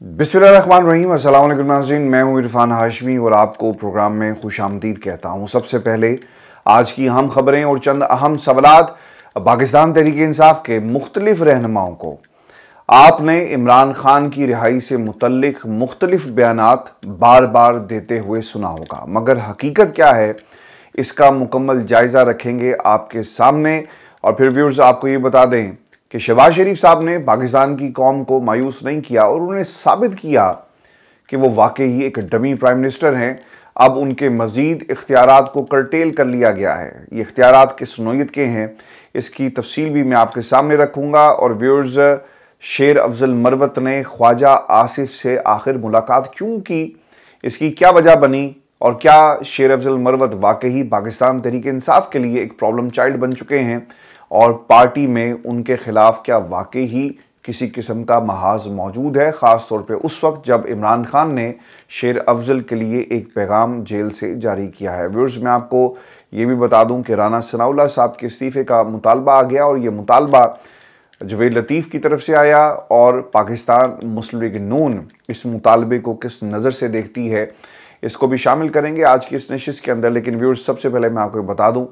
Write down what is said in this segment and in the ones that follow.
बिस्मिल्लाम अल्लाम नाजीन मैं हूँ इरफान हाशमी और आपको प्रोग्राम में खुश आमदीद कहता हूँ सबसे पहले आज की अहम खबरें और चंद अहम सवालत पाकिस्तान तहरीक इंसाफ के मुख्तलिफ रहनुमाओं को आपने इमरान खान की रिहाई से मुतलक मुख्तलिफ बयान बार बार देते हुए सुना होगा मगर हकीकत क्या है इसका मुकम्मल जायज़ा रखेंगे आपके सामने और फिर व्यूर्स आपको ये बता दें कि शहबाज शरीफ साहब ने पाकिस्तान की कौम को मायूस नहीं किया और उन्होंने साबित किया कि वो वाकई एक डमी प्राइम मिनिस्टर हैं अब उनके मज़ीद इख्तियार को करटेल कर लिया गया है ये इख्तियार किस नोयत के हैं इसकी तफसील भी मैं आपके सामने रखूँगा और व्यूर्स शेर अफजल मरवत ने ख्वाजा आसिफ से आखिर मुलाकात क्यों की इसकी क्या वजह बनी और क्या शेर अफजल मरवत वाकई पाकिस्तान तरीके इंसाफ के लिए एक प्रॉब्लम चाइल्ड बन चुके हैं और पार्टी में उनके खिलाफ क्या वाकई ही किसी किस्म का महाज मौजूद है ख़ास तौर पे उस वक्त जब इमरान खान ने शेर अफजल के लिए एक पैगाम जेल से जारी किया है व्यूर्स मैं आपको ये भी बता दूं कि राना सनाउल्ला साहब के इस्तीफ़े का मुतालबा आ गया और ये मुतालबा जवेद लतीफ़ की तरफ से आया और पाकिस्तान मुस्लिम लीग नून इस मुतालबे को किस नज़र से देखती है इसको भी शामिल करेंगे आज की इस नशिश के अंदर लेकिन व्यूर्स सबसे पहले मैं आपको बता दूँ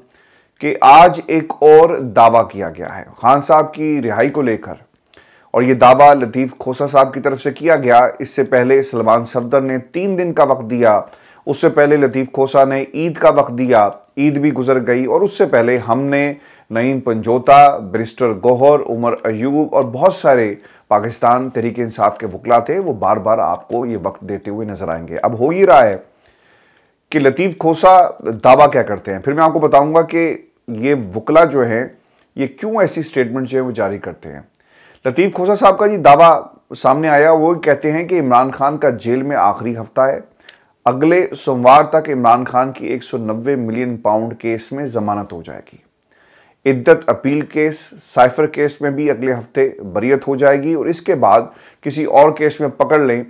कि आज एक और दावा किया गया है खान साहब की रिहाई को लेकर और ये दावा लतीफ़ खोसा साहब की तरफ से किया गया इससे पहले सलमान सफदर ने तीन दिन का वक्त दिया उससे पहले लतीफ़ खोसा ने ईद का वक्त दिया ईद भी गुजर गई और उससे पहले हमने नईम पंजोता ब्रिस्टर गोहर उमर अयूब और बहुत सारे पाकिस्तान तहरीक इंसाफ के वकला थे वो बार बार आपको ये वक्त देते हुए नज़र आएंगे अब हो ही रहा है कि लतीफ़ खोसा दावा क्या करते हैं फिर मैं आपको बताऊंगा कि ये वकला जो है ये क्यों ऐसी स्टेटमेंट जो है वो जारी करते हैं लतीफ़ खोसा साहब का जी दावा सामने आया वो कहते हैं कि इमरान खान का जेल में आखिरी हफ्ता है अगले सोमवार तक इमरान खान की 190 मिलियन पाउंड केस में जमानत हो जाएगी इद्दत अपील केस साइफर केस में भी अगले हफ्ते बरीत हो जाएगी और इसके बाद किसी और केस में पकड़ लें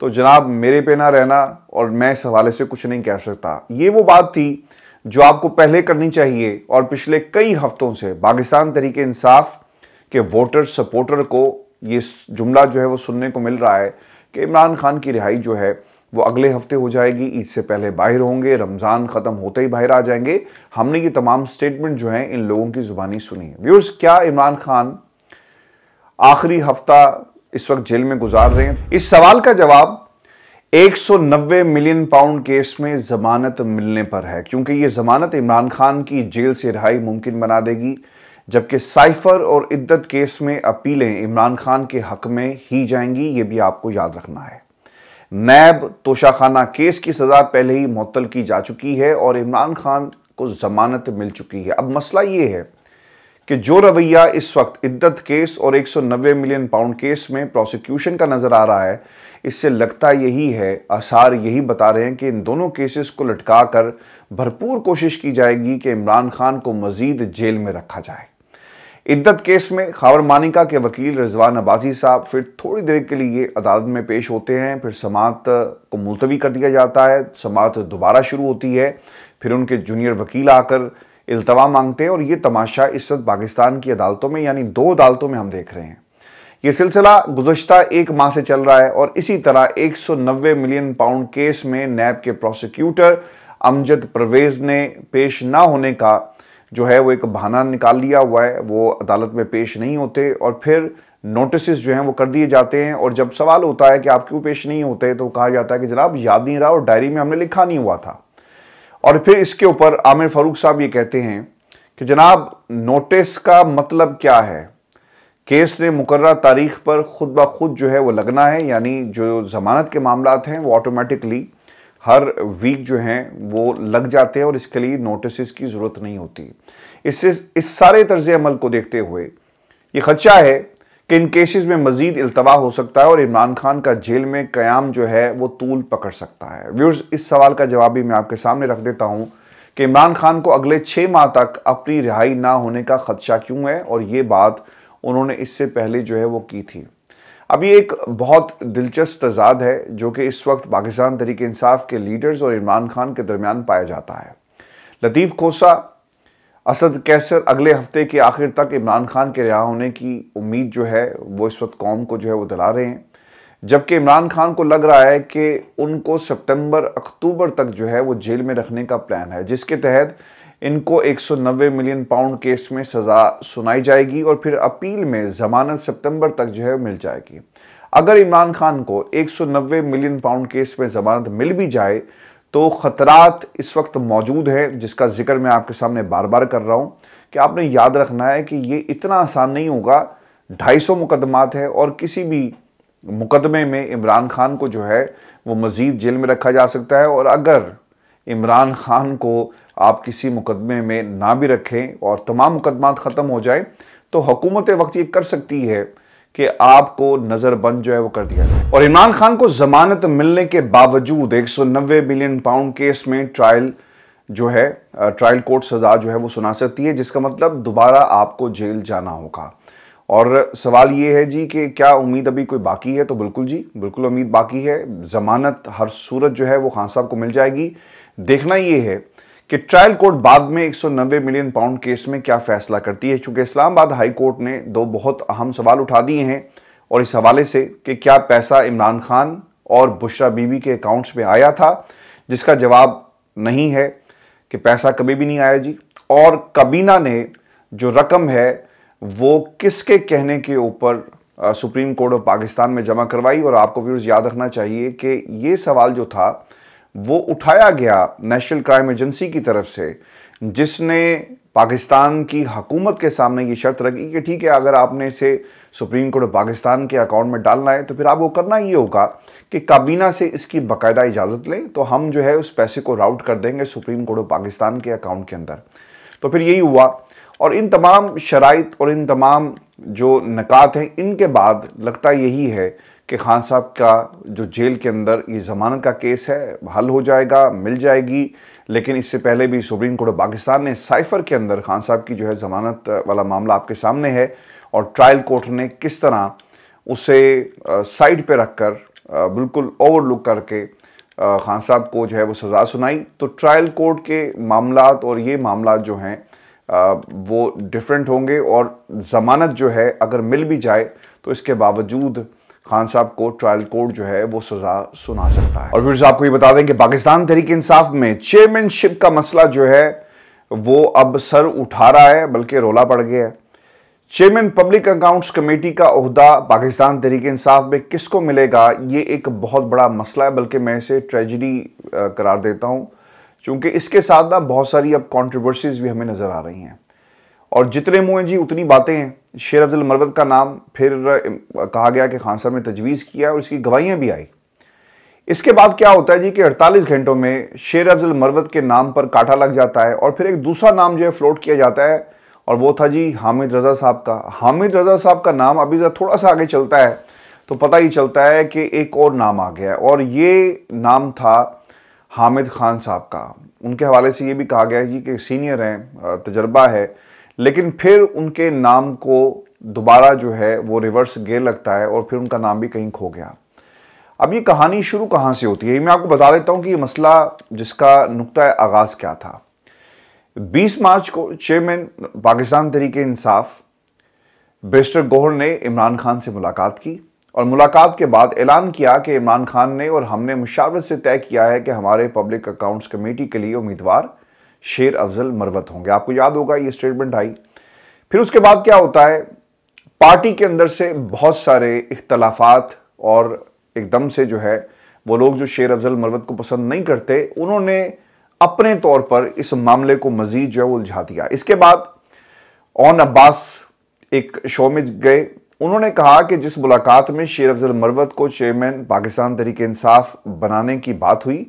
तो जनाब मेरे पे ना रहना और मैं इस हवाले से कुछ नहीं कह सकता ये वो बात थी जो आपको पहले करनी चाहिए और पिछले कई हफ्तों से पाकिस्तान तरीके इंसाफ के वोटर सपोर्टर को ये जुमला जो है वो सुनने को मिल रहा है कि इमरान खान की रिहाई जो है वो अगले हफ्ते हो जाएगी ईद से पहले बाहर होंगे रमज़ान ख़त्म होते ही बाहर आ जाएंगे हमने ये तमाम स्टेटमेंट जो हैं इन लोगों की ज़ुबानी सुनी है व्यूर्स क्या इमरान खान आखिरी हफ्ता इस वक्त जेल में गुजार रहे हैं इस सवाल का जवाब 190 मिलियन पाउंड केस में जमानत मिलने पर है क्योंकि यह जमानत इमरान खान की जेल से रिहाई मुमकिन बना देगी जबकि साइफर और इद्दत केस में अपीलें इमरान खान के हक में ही जाएंगी ये भी आपको याद रखना है नैब तोशाखाना केस की सज़ा पहले ही मअतल की जा चुकी है और इमरान खान को जमानत मिल चुकी है अब मसला ये है कि जो रवैया इस वक्त इद्दत केस और 190 मिलियन पाउंड केस में प्रोसिक्यूशन का नज़र आ रहा है इससे लगता यही है आसार यही बता रहे हैं कि इन दोनों केसेस को लटका कर भरपूर कोशिश की जाएगी कि इमरान खान को मजीद जेल में रखा जाए इद्दत केस में खावर मानिका के वकील रिजवान अबाजी साहब फिर थोड़ी देर के लिए अदालत में पेश होते हैं फिर समात को मुलतवी कर दिया जाता है समात दोबारा शुरू होती है फिर उनके जूनियर वकील आकर अल्तवा मांगते हैं और ये तमाशा इस वक्त पाकिस्तान की अदालतों में यानी दो अदालतों में हम देख रहे हैं ये सिलसिला गुजशत एक माह से चल रहा है और इसी तरह 190 मिलियन पाउंड केस में नैब के प्रोसिक्यूटर अमजद परवेज ने पेश ना होने का जो है वो एक बहाना निकाल लिया हुआ है वो अदालत में पेश नहीं होते और फिर नोटिस जो हैं वो कर दिए जाते हैं और जब सवाल होता है कि आप क्यों पेश नहीं होते तो कहा जाता है कि जनाब याद नहीं रहा और डायरी में हमने लिखा नहीं हुआ था और फिर इसके ऊपर आमिर फारूक साहब ये कहते हैं कि जनाब नोटिस का मतलब क्या है केस ने मुकर तारीख पर ख़ुद ब खुद जो है वो लगना है यानी जो ज़मानत के मामला हैं वो ऑटोमेटिकली हर वीक जो हैं वो लग जाते हैं और इसके लिए नोटिस की ज़रूरत नहीं होती इससे इस सारे तर्ज अमल को देखते हुए ये खदशा है कि इन केसेस में मजीद अल्तवा हो सकता है और इमरान खान का जेल में क्याम जो है वो तूल पकड़ सकता है व्यूर्स इस सवाल का जवाब भी मैं आपके सामने रख देता हूँ कि इमरान खान को अगले छः माह तक अपनी रिहाई ना होने का खदशा क्यों है और ये बात उन्होंने इससे पहले जो है वो की थी अब ये एक बहुत दिलचस्प तजाद है जो कि इस वक्त पाकिस्तान तरीके इंसाफ के लीडर्स और इमरान खान के दरमियान पाया जाता है लतीफ़ खोसा असद कैसर अगले हफ्ते के आखिर तक इमरान खान के रिहा होने की उम्मीद जो है वो इस वक्त कौम को जो है वो दिला रहे हैं जबकि इमरान खान को लग रहा है कि उनको सितंबर अक्टूबर तक जो है वो जेल में रखने का प्लान है जिसके तहत इनको 190 मिलियन पाउंड केस में सज़ा सुनाई जाएगी और फिर अपील में जमानत सितंबर तक जो है मिल जाएगी अगर इमरान खान को 190 मिलियन पाउंड केस में जमानत मिल भी जाए तो ख़तरात इस वक्त मौजूद हैं जिसका जिक्र मैं आपके सामने बार बार कर रहा हूँ कि आपने याद रखना है कि ये इतना आसान नहीं होगा ढाई सौ मुकदमात है और किसी भी मुकदमे में इमरान खान को जो है वो मज़ीद जेल में रखा जा सकता है और अगर इमरान खान को आप किसी मुकदमे में ना भी रखें और तमाम मुकदमात ख़त्म हो जाए तो हुकूमत वक्त ये कर सकती है कि आपको नज़रबंद जो है वो कर दिया जाए और इमरान खान को जमानत मिलने के बावजूद नब्बे मिलियन पाउंड केस में ट्रायल जो है ट्रायल कोर्ट सज़ा जो है वो सुना सकती है जिसका मतलब दोबारा आपको जेल जाना होगा और सवाल ये है जी कि क्या उम्मीद अभी कोई बाकी है तो बिल्कुल जी बिल्कुल उम्मीद बाकी है ज़मानत हर सूरत जो है वो खान साहब को मिल जाएगी देखना ये है कि ट्रायल कोर्ट बाद में 190 मिलियन पाउंड केस में क्या फैसला करती है चूंकि इस्लामाबाद हाई कोर्ट ने दो बहुत अहम सवाल उठा दिए हैं और इस हवाले से कि क्या पैसा इमरान खान और बुशरा बीबी के अकाउंट्स में आया था जिसका जवाब नहीं है कि पैसा कभी भी नहीं आया जी और कबीना ने जो रकम है वो किसके कहने के ऊपर सुप्रीम कोर्ट ऑफ पाकिस्तान में जमा करवाई और आपको व्यूर्स याद रखना चाहिए कि ये सवाल जो था वो उठाया गया नेशनल क्राइम एजेंसी की तरफ से जिसने पाकिस्तान की हकूमत के सामने ये शर्त रखी कि ठीक है अगर आपने इसे सुप्रीम कोर्ट पाकिस्तान के अकाउंट में डालना है तो फिर आपको करना ये होगा कि काबीना से इसकी बाकायदा इजाज़त लें तो हम जो है उस पैसे को राउट कर देंगे सुप्रीम कोर्ट पाकिस्तान के अकाउंट के अंदर तो फिर यही हुआ और इन तमाम शराइ और इन तमाम जो नक़ात हैं इनके बाद लगता यही है कि खान साहब का जो जेल के अंदर ये ज़मानत का केस है हल हो जाएगा मिल जाएगी लेकिन इससे पहले भी सुप्रीम कोर्ट ऑफ पाकिस्तान ने साइफर के अंदर खान साहब की जो है ज़मानत वाला मामला आपके सामने है और ट्रायल कोर्ट ने किस तरह उसे साइड पे रखकर बिल्कुल ओवरलुक करके खान साहब को जो है वो सज़ा सुनाई तो ट्रायल कोर्ट के मामला और ये मामला जो हैं वो डिफरेंट होंगे और ज़मानत जो है अगर मिल भी जाए तो इसके बावजूद खान साहब को ट्रायल कोर्ट जो है वो सजा सुना सकता है और फिर आपको ये बता दें कि पाकिस्तान तहरीक इंसाफ में चेयरमैनशिप का मसला जो है वो अब सर उठा रहा है बल्कि रोला पड़ गया है चेयरमैन पब्लिक अकाउंट्स कमेटी का अहदा पाकिस्तान तहरीक इंसाफ में किसको मिलेगा ये एक बहुत बड़ा मसला है बल्कि मैं इसे ट्रेजिडी करार देता हूँ क्योंकि इसके साथ ना बहुत सारी अब कॉन्ट्रोवर्सीज भी हमें नज़र आ रही हैं और जितने मुँह हैं जी उतनी बातें हैं शेर अफजल मरवत का नाम फिर कहा गया कि खान साहब ने तजवीज़ किया और इसकी गवाहियाँ भी आई इसके बाद क्या होता है जी कि 48 घंटों में शेर अफजल मरवत के नाम पर काटा लग जाता है और फिर एक दूसरा नाम जो है फ्लोट किया जाता है और वो था जी हामिद रज़ा साहब का हामिद रज़ा साहब का नाम अभी ज़रा थोड़ा सा आगे चलता है तो पता ही चलता है कि एक और नाम आ गया है और ये नाम था हामिद खान साहब का उनके हवाले से ये भी कहा गया है जी कि सीनियर हैं तजर्बा है लेकिन फिर उनके नाम को दोबारा जो है वो रिवर्स गेयर लगता है और फिर उनका नाम भी कहीं खो गया अब ये कहानी शुरू कहाँ से होती है मैं आपको बता देता हूँ कि ये मसला जिसका नुकता आगाज़ क्या था 20 मार्च को चेयरमैन पाकिस्तान तरीके इंसाफ बेस्टर गोहर ने इमरान खान से मुलाकात की और मुलाकात के बाद ऐलान किया कि इमरान खान ने और हमने मुशावरत से तय किया है कि हमारे पब्लिक अकाउंट्स कमेटी के लिए उम्मीदवार शेर अफजल मरवत होंगे आपको याद होगा ये स्टेटमेंट आई फिर उसके बाद क्या होता है पार्टी के अंदर से बहुत सारे इख्तलाफात और एकदम से जो है वो लोग जो शेर अफजल मरवत को पसंद नहीं करते उन्होंने अपने तौर पर इस मामले को मजीद जो है वो उलझा दिया इसके बाद ऑन अब्बास एक शो में गए उन्होंने कहा कि जिस मुलाकात में शेर अफजल मरवत को चेयरमैन पाकिस्तान तरीके इंसाफ बनाने की बात हुई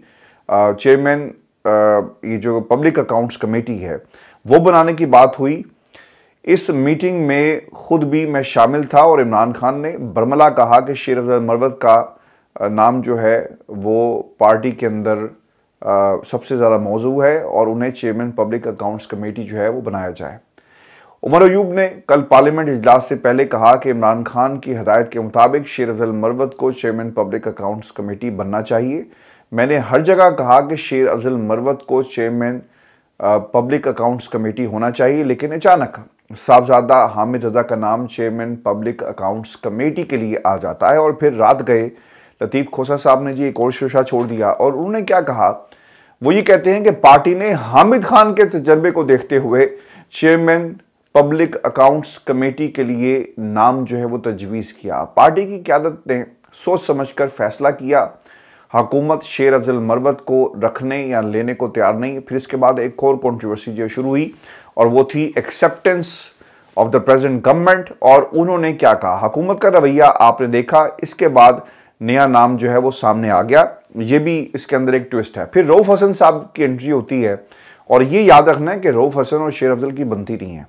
चेयरमैन ये जो पब्लिक अकाउंट्स कमेटी है वो बनाने की बात हुई इस मीटिंग में खुद भी मैं शामिल था और इमरान खान ने बर्मला कहा कि शेर अफजल मरवत का नाम जो है वो पार्टी के अंदर सबसे ज़्यादा मौजू है और उन्हें चेयरमैन पब्लिक अकाउंट्स कमेटी जो है वो बनाया जाए उमर अयूब ने कल पार्लियामेंट इजलास से पहले कहा कि इमरान खान की हदायत के मुताबिक शेर अफजल मरवत को चेयरमैन पब्लिक अकाउंट्स कमेटी बनना चाहिए मैंने हर जगह कहा कि शेर अफजल मरवत को चेयरमैन पब्लिक अकाउंट्स कमेटी होना चाहिए लेकिन अचानक साहबजादा हामिद रजा का नाम चेयरमैन पब्लिक अकाउंट्स कमेटी के लिए आ जाता है और फिर रात गए लतीफ़ खोसा साहब ने जी एक और शोशा छोड़ दिया और उन्होंने क्या कहा वो ये कहते हैं कि पार्टी ने हामिद खान के तजर्बे को देखते हुए चेयरमैन पब्लिक अकाउंट्स कमेटी के लिए नाम जो है वो तजवीज़ किया पार्टी की क्यादत ने सोच समझ कर फैसला किया हुकूमत शेर अफजल मरवत को रखने या लेने को तैयार नहीं फिर इसके बाद एक और कॉन्ट्रोवर्सी जो शुरू हुई और वो थी acceptance of the present government और उन्होंने क्या कहा हुकूमत का रवैया आपने देखा इसके बाद नया नाम जो है वो सामने आ गया ये भी इसके अंदर एक ट्विस्ट है फिर रऊफ हसन साहब की एंट्री होती है और ये याद रखना है कि रऊफ हसन और शेर अफजल की बनती नहीं है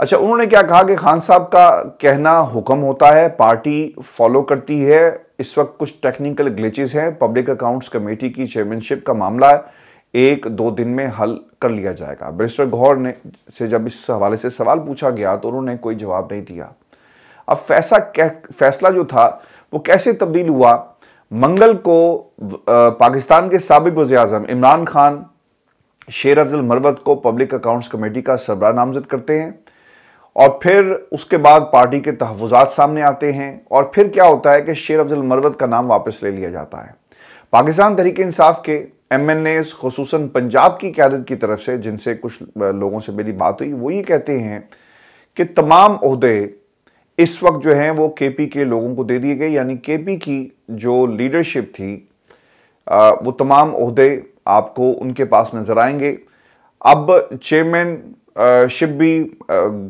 अच्छा उन्होंने क्या कहा कि खान साहब का कहना हुक्म होता है पार्टी फॉलो करती है इस वक्त कुछ टेक्निकल ग्लिचेस हैं पब्लिक अकाउंट्स कमेटी की चेयरमैनशिप का मामला है एक दो दिन में हल कर लिया जाएगा बैरिस्टर गौर ने से जब इस हवाले से सवाल पूछा गया तो उन्होंने कोई जवाब नहीं दिया अब फैसला फैसला जो था वो कैसे तब्दील हुआ मंगल को पाकिस्तान के सबक वजी अजम इमरान खान शेर अफजल मरवत को पब्लिक अकाउंट्स कमेटी का सरबरा नामजद करते हैं और फिर उसके बाद पार्टी के तहफात सामने आते हैं और फिर क्या होता है कि शेर अफजल मरवत का नाम वापस ले लिया जाता है पाकिस्तान तहरीक इंसाफ के एम एन एस खसूस पंजाब की क्यादत की तरफ से जिनसे कुछ लोगों से मेरी बात हुई वो ये कहते हैं कि तमाम अहदे इस वक्त जो हैं वो के पी के लोगों को दे दिए गए यानी के पी की जो लीडरशिप थी वो तमाम अहदे आपको उनके पास नज़र आएंगे अब चेयरमैन शिप भी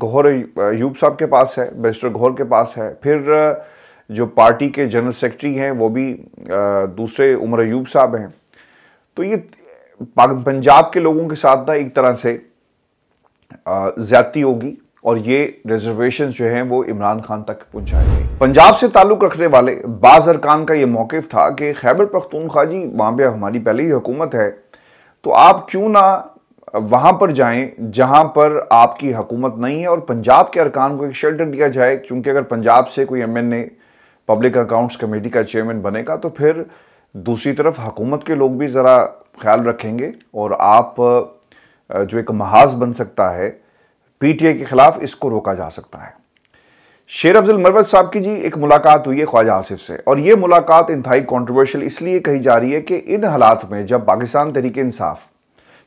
घोर यूब साहब के पास है बैरिस्टर घोर के पास है फिर जो पार्टी के जनरल सेक्रेटरी हैं वो भी दूसरे उमर यूब साहब हैं तो ये पंजाब के लोगों के साथ ना एक तरह से ज़्यादती होगी और ये रिजर्वेशन जो हैं वो इमरान खान तक पहुँचाए गए पंजाब से ताल्लुक़ रखने वाले बाज़ अरकान का ये मौक़ था कि खैबर पख्तूनख्वा जी वहाँ पर हमारी पहले ही हुकूमत है तो आप क्यों ना वहां पर जाएं जहां पर आपकी हकूमत नहीं है और पंजाब के अरकान को एक शेल्टर दिया जाए क्योंकि अगर पंजाब से कोई ए पब्लिक अकाउंट्स कमेटी का चेयरमैन बनेगा तो फिर दूसरी तरफ हकूमत के लोग भी ज़रा ख्याल रखेंगे और आप जो एक महाज बन सकता है पीटीए के ख़िलाफ़ इसको रोका जा सकता है शेर अफजल मरवत साहब की जी एक मुलाकात हुई है ख्वाजा आसिफ से और ये मुलाकात इंतहाई कॉन्ट्रोवर्शियल इसलिए कही जा रही है कि इन हालात में जब पाकिस्तान तरीके इंसाफ़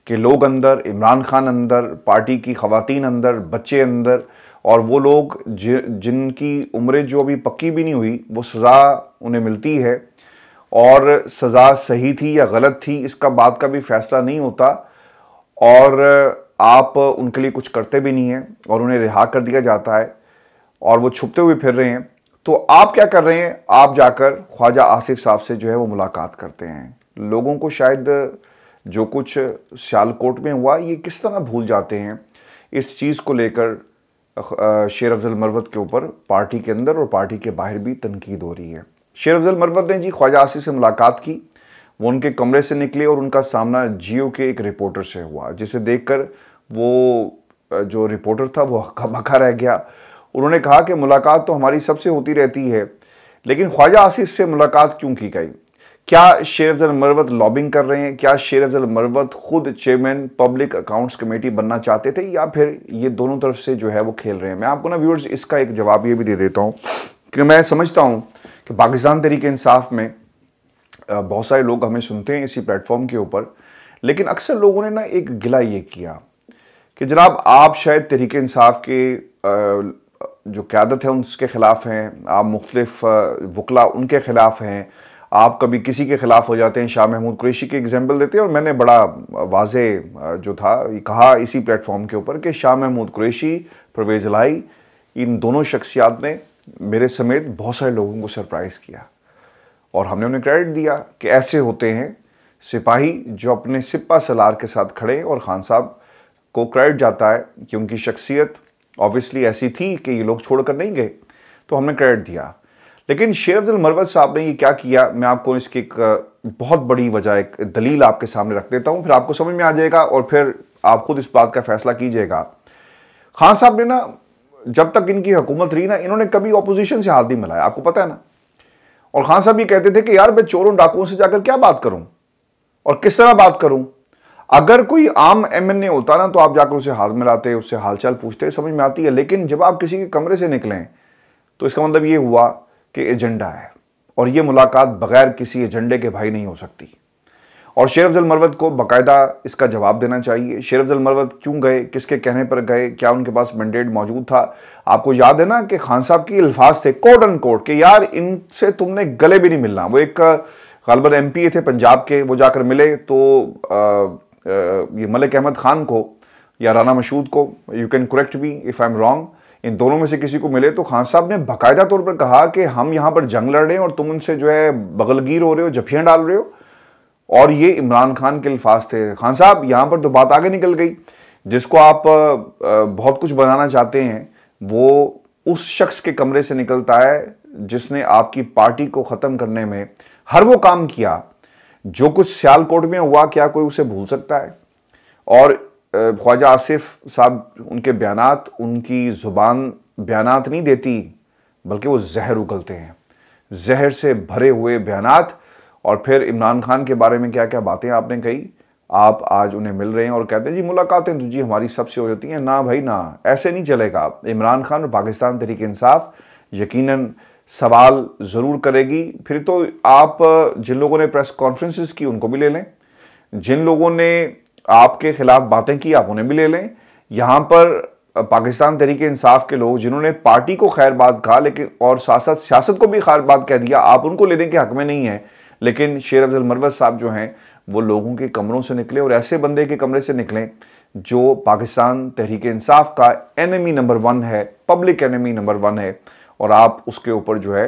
कि लोग अंदर इमरान खान अंदर पार्टी की खातन अंदर बच्चे अंदर और वो लोग जि, जिनकी उम्रें जो अभी पक्की भी नहीं हुई वो सज़ा उन्हें मिलती है और सज़ा सही थी या गलत थी इसका बात का भी फैसला नहीं होता और आप उनके लिए कुछ करते भी नहीं हैं और उन्हें रिहा कर दिया जाता है और वो छुपते हुए फिर रहे हैं तो आप क्या कर रहे हैं आप जाकर ख्वाजा आसिफ साहब से जो है वो मुलाकात करते हैं लोगों को शायद जो कुछ सियालकोट में हुआ ये किस तरह भूल जाते हैं इस चीज़ को लेकर शेर अफजल मरवत के ऊपर पार्टी के अंदर और पार्टी के बाहर भी तनकीद हो रही है शेर अफजल मरवत ने जी ख्वाजा आसिफ से मुलाकात की वो उनके कमरे से निकले और उनका सामना जियो के एक रिपोर्टर से हुआ जिसे देखकर वो जो रिपोर्टर था वो हक्का बक्का रह गया उन्होंने कहा कि मुलाकात तो हमारी सबसे होती रहती है लेकिन ख्वाजा आसिफ से मुलाकात क्यों की गई क्या शेर अफजल मरवत लॉबिंग कर रहे हैं क्या शेर अफजल मरवत खुद चेयरमैन पब्लिक अकाउंट्स कमेटी बनना चाहते थे या फिर ये दोनों तरफ से जो है वो खेल रहे हैं मैं आपको ना व्यूअर्स इसका एक जवाब ये भी दे देता हूँ कि मैं समझता हूँ कि पाकिस्तान तरीके इंसाफ में बहुत सारे लोग हमें सुनते हैं इसी प्लेटफॉर्म के ऊपर लेकिन अक्सर लोगों ने ना एक गिला ये किया कि जनाब आप शायद तरीके इंसाफ के जो क्यादत है उनके ख़िलाफ़ हैं आप मुख्तलिफ वकला उनके ख़िलाफ़ हैं आप कभी किसी के ख़िलाफ़ हो जाते हैं शाह महमूद कुरेशी के एग्जाम्पल देते हैं और मैंने बड़ा वाज जो था कहा इसी प्लेटफॉर्म के ऊपर कि शाह महमूद कुरेशी परवेज़ लाई इन दोनों शख्सियात ने मेरे समेत बहुत सारे लोगों को सरप्राइज़ किया और हमने उन्हें क्रेडिट दिया कि ऐसे होते हैं सिपाही जो अपने सिपा सलार के साथ खड़े और ख़ान साहब को क्रेडिट जाता है कि उनकी शख्सियत ऑब्वियसली ऐसी थी कि ये लोग छोड़कर नहीं गए तो हमने क्रेडिट दिया लेकिन शेर अल मरवत साहब ने ये क्या किया मैं आपको इसकी एक बहुत बड़ी वजह एक दलील आपके सामने रख देता हूँ फिर आपको समझ में आ जाएगा और फिर आप खुद इस बात का फैसला कीजिएगा खान साहब ने ना जब तक इनकी हुकूमत रही ना इन्होंने कभी अपोजिशन से हाथ नहीं मिलाया आपको पता है ना और खान साहब ये कहते थे कि यार मैं चोरों डाकुओं से जाकर क्या बात करूं और किस तरह बात करूं अगर कोई आम एम एन ए होता ना तो आप जाकर उसे हाथ मिलाते उससे हालचाल पूछते समझ में आती है लेकिन जब आप किसी के कमरे से निकलें तो इसका मतलब ये हुआ के एजेंडा है और ये मुलाकात बगैर किसी एजेंडे के भाई नहीं हो सकती और शेरफ मरवत को बाकायदा इसका जवाब देना चाहिए शेरफ मरवत क्यों गए किसके कहने पर गए क्या उनके पास मैंडेट मौजूद था आपको याद है ना कि खान साहब के अल्फाज थे कोट एंड कोट के यार इनसे तुमने गले भी नहीं मिलना वो एक गलबर एम थे पंजाब के वो जाकर मिले तो आ, आ, ये मलिक अहमद खान को या राना मशहूद को you can correct me if I am wrong इन दोनों में से किसी को मिले तो खान साहब ने बाकायदा तौर पर कहा कि हम यहाँ पर जंग लड़ रहे हैं और तुम उनसे जो है बगलगीर हो रहे हो जफियाँ डाल रहे हो और ये इमरान खान के अल्फाज थे खान साहब यहाँ पर तो बात आगे निकल गई जिसको आप बहुत कुछ बनाना चाहते हैं वो उस शख्स के कमरे से निकलता है जिसने आपकी पार्टी को ख़त्म करने में हर वो काम किया जो कुछ सियालकोट में हुआ क्या कोई उसे भूल सकता है और ख्वाजा आसिफ साहब उनके बयान उनकी ज़ुबान बयान नहीं देती बल्कि वो जहर उगलते हैं जहर से भरे हुए बयान और फिर इमरान खान के बारे में क्या क्या बातें आपने कही आप आज उन्हें मिल रहे हैं और कहते हैं जी मुलाकातें तो जी हमारी सबसे हो जाती हैं ना भाई ना ऐसे नहीं चलेगा आप इमरान खान और पाकिस्तान तरीक इंसाफ यकीन सवाल ज़रूर करेगी फिर तो आप जिन लोगों ने प्रेस कॉन्फ्रेंसिस की उनको भी ले लें जिन लोगों ने आपके खिलाफ बातें की आप उन्हें भी ले लें यहाँ पर पाकिस्तान तहरीक इंसाफ के लोग जिन्होंने पार्टी को खैर बात कहा लेकिन और साथ साथ सियासत को भी खैरबाद कह दिया आप उनको लेने के हक में नहीं है लेकिन शेर अफजल मरवत साहब जो हैं वो लोगों के कमरों से निकले और ऐसे बंदे के कमरे से निकलें जो पाकिस्तान तहरीक इंसाफ का एनमी नंबर वन है पब्लिक एनमी नंबर वन है और आप उसके ऊपर जो है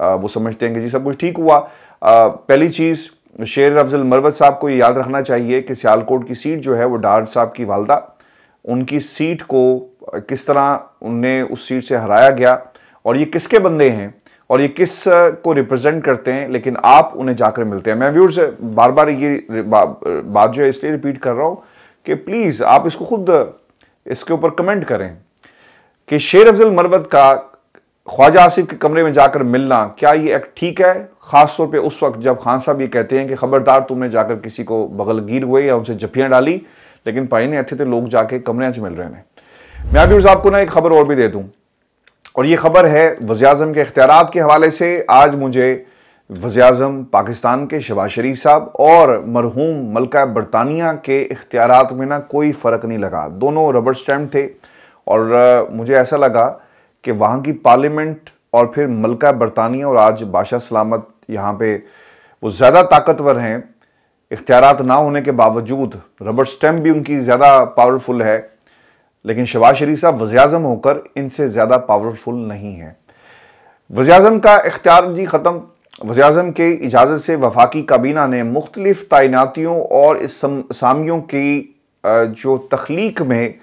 वो समझते हैं कि जी सब कुछ ठीक हुआ पहली चीज़ शेर अफजल मरवत साहब को ये याद रखना चाहिए कि सियालकोट की सीट जो है वो डार साहब की वालदा उनकी सीट को किस तरह उन्हें उस सीट से हराया गया और ये किसके बंदे हैं और ये किस को रिप्रेजेंट करते हैं लेकिन आप उन्हें जाकर मिलते हैं मैं व्यूर्स बार बार ये बात जो है इसलिए रिपीट कर रहा हूँ कि प्लीज़ आप इसको खुद इसके ऊपर कमेंट करें कि शेर अफजल मरवत का ख्वाजा आसिफ के कमरे में जाकर मिलना क्या ये एक्ट ठीक है ख़ासतौर पे उस वक्त जब खान साहब ये कहते हैं कि ख़बरदार तुमने जाकर किसी को बगलगीर हुए या उनसे जपियाँ डाली लेकिन पाई नहीं अच्छे थे लोग जाके कमरे से मिल रहे हैं मैं अभी आपको ना एक खबर और भी दे दूँ और ये खबर है वजे अजम के इख्तियार के हवाले से आज मुझे वजे अजम पाकिस्तान के शबाज शरीफ साहब और मरहूम मलका बरतानिया के इख्तियार में ना कोई फ़र्क नहीं लगा दोनों रबड़ स्टैम्प थे और मुझे ऐसा लगा कि वहाँ की पार्लियामेंट और फिर मलका बरतानिया और आज बादशाह सलामत यहाँ पे वो ज़्यादा ताकतवर हैं इख्तियार ना होने के बावजूद रबर स्टैम्प भी उनकी ज़्यादा पावरफुल है लेकिन शबाज शरीफ साहब वज़ियाज़म अजम होकर इनसे ज़्यादा पावरफुल नहीं हैं वज़ी अजम का इख्तियार जी ख़त्म वज़ी अजम के इजाज़त से वफाकी काबीना ने मुख्तलिफ तैनातियों और इस सामियों की जो तख्लीक में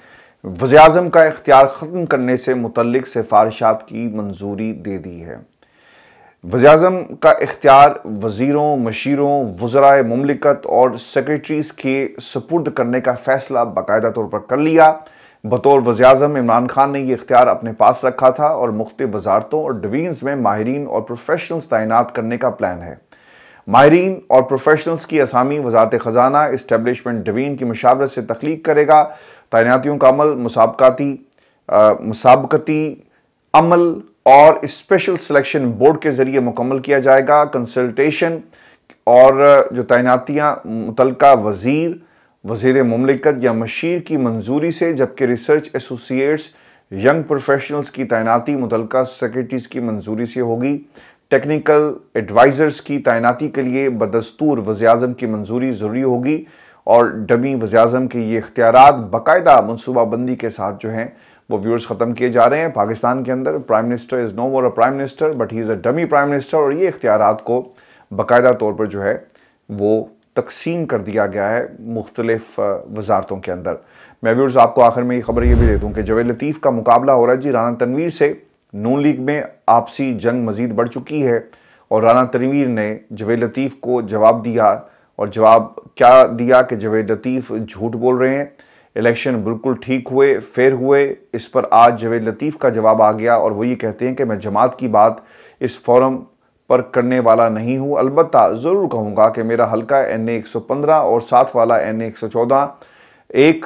वज़ी अजम का इख्तियार ख़त्म करने से मुतलक सिफारिशात की मंजूरी दे दी है वज़ी अजम का इख्तियार वज़ीरों मशीरों वज्राय ममलिकत और सेक्रेटरीज़ के सपुर्द करने का फ़ैसला बाकायदा तौर पर कर लिया बतौर वज़ी अजम इमरान खान ने यह इख्तियार अपने पास रखा था और मुख्त वजारतों और डिवीज़ में माहरीन और प्रोफेशनल्स तैनात करने का प्लान है माहरीन और प्रोफेशनल्स की असामी वजारत ख़जाना इस्टबलिशमेंट डवीन की मशावरत से तख्लीक करेगा तैनातियों का अमल मुसाबकाती मुसाबकती अमल और इस्पेशल सिलेक्शन बोर्ड के ज़रिए मुकम्मल किया जाएगा कंसल्टेशन और जो तैनातियाँ मुतल वज़ीर वज़ी ममलिकत या मशीर की मंजूरी से जबकि रिसर्च एसोसिएट्स यंग प्रोफेशनल्स की तैनाती मुतल सेक्रेटरीज की मंजूरी से होगी टेक्निकल एडवाइज़र्स की तैनाती के लिए बदस्तूर वजियाम की मंजूरी ज़रूरी होगी और डमी वजेम के ये इख्तियार बाकायदा मनसूबाबंदी के साथ जो हैं वो व्यूअर्स ख़त्म किए जा रहे हैं पाकिस्तान के अंदर prime minister is no more a prime minister but he is a dummy prime minister और ये इख्तियार को बाकायदा तौर पर जो है वो तकसीम कर दिया गया है मुख्तलिफ वजारतों के अंदर मैं व्यूर्स आपको आखिर में ये खबर ये भी दे दूँ कि जवेद लतीफ़ का मुकाबला हो रहा है जी राना तनवीर से नून लीग में आपसी जंग मजीद बढ़ चुकी है और राना तनवीर ने जवेद लतीफ़ को जवाब दिया और जवाब क्या दिया कि जवेद लतीफ़ झूठ बोल रहे हैं इलेक्शन बिल्कुल ठीक हुए फेर हुए इस पर आज जवेद लतीफ़ का जवाब आ गया और वो ये कहते हैं कि मैं जमात की बात इस फोरम पर करने वाला नहीं हूँ अलबत् ज़रूर कहूँगा कि मेरा हल्का एन ए एक सौ पंद्रह और साथ वाला एन ए एक सौ चौदह एक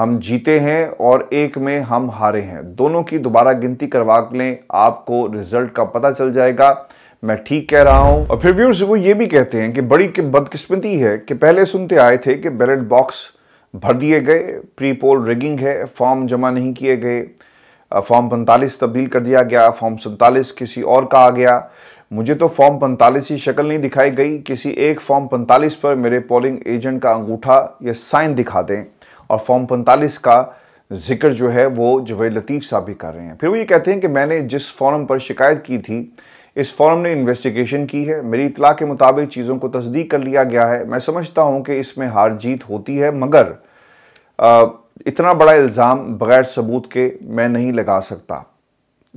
हम जीते हैं और एक में हम हारे हैं दोनों की दोबारा गिनती करवा लें आपको रिजल्ट का पता चल जाएगा मैं ठीक कह रहा हूं और फिर व्यूर्स वो ये भी कहते हैं कि बड़ी बदकिस्मती है कि पहले सुनते आए थे कि बैलेट बॉक्स भर दिए गए प्री पोल रिगिंग है फॉर्म जमा नहीं किए गए फॉर्म पैंतालीस तब्दील कर दिया गया फॉर्म सैंतालीस किसी और का आ गया मुझे तो फॉर्म पैंतालीस की शक्ल नहीं दिखाई गई किसी एक फॉर्म पैंतालीस पर मेरे पोलिंग एजेंट का अंगूठा या साइन दिखा दें और फॉर्म पैंतालीस का जिक्र जो है वो जवेद लतीफ़ साहब भी कर रहे हैं फिर वो ये कहते हैं कि मैंने जिस फॉरम पर शिकायत की थी इस फॉरम ने इन्वेस्टिगेशन की है मेरी इतला के मुताबिक चीज़ों को तस्दीक कर लिया गया है मैं समझता हूँ कि इसमें हार जीत होती है मगर आ, इतना बड़ा इल्ज़ाम बग़ैर सबूत के मैं नहीं लगा सकता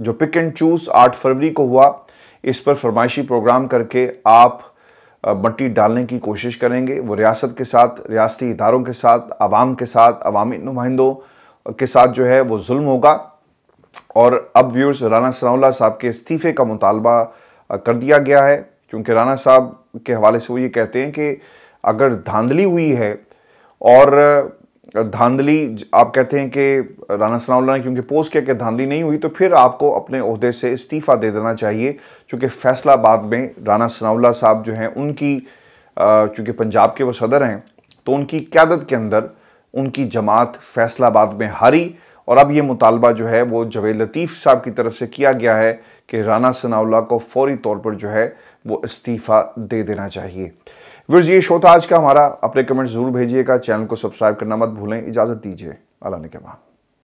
जो पिक एंड चूज़ आठ फरवरी को हुआ इस पर फरमाइशी प्रोग्राम करके आप मट्टी डालने की कोशिश करेंगे वो रियासत के साथ रियासती इदारों के साथ आवाम के साथ अवामी नुमाइंदों के साथ जो है वो जुल्म होगा और अब व्यूर्स राना सनाउल्ला साहब के इस्तीफ़े का मुतालबा कर दिया गया है क्योंकि राना साहब के हवाले से वो ये कहते हैं कि अगर धांधली हुई है और धांधली आप कहते हैं कि राना सनाउल्ला ने क्योंकि पोस्ट किया कि धांधली नहीं हुई तो फिर आपको अपने अहदे से इस्तीफ़ा दे देना चाहिए चूँकि फैसलाबाद में राना सनाउल्ला साहब जो हैं उनकी चूँकि पंजाब के वो सदर हैं तो उनकी क्यादत के अंदर उनकी जमात फैसलाबाद में हारी और अब ये मुतालबा जो है वो जवेद लतीफ़ साहब की तरफ से किया गया है कि राना सनाउल्ला को फौरी तौर पर जो है वो इस्तीफ़ा दे देना चाहिए वर्ज ये शो था आज का हमारा अपने कमेंट जरूर भेजिएगा चैनल को सब्सक्राइब करना मत भूलें इजाज़त दीजिए अल्लाह ने के बाद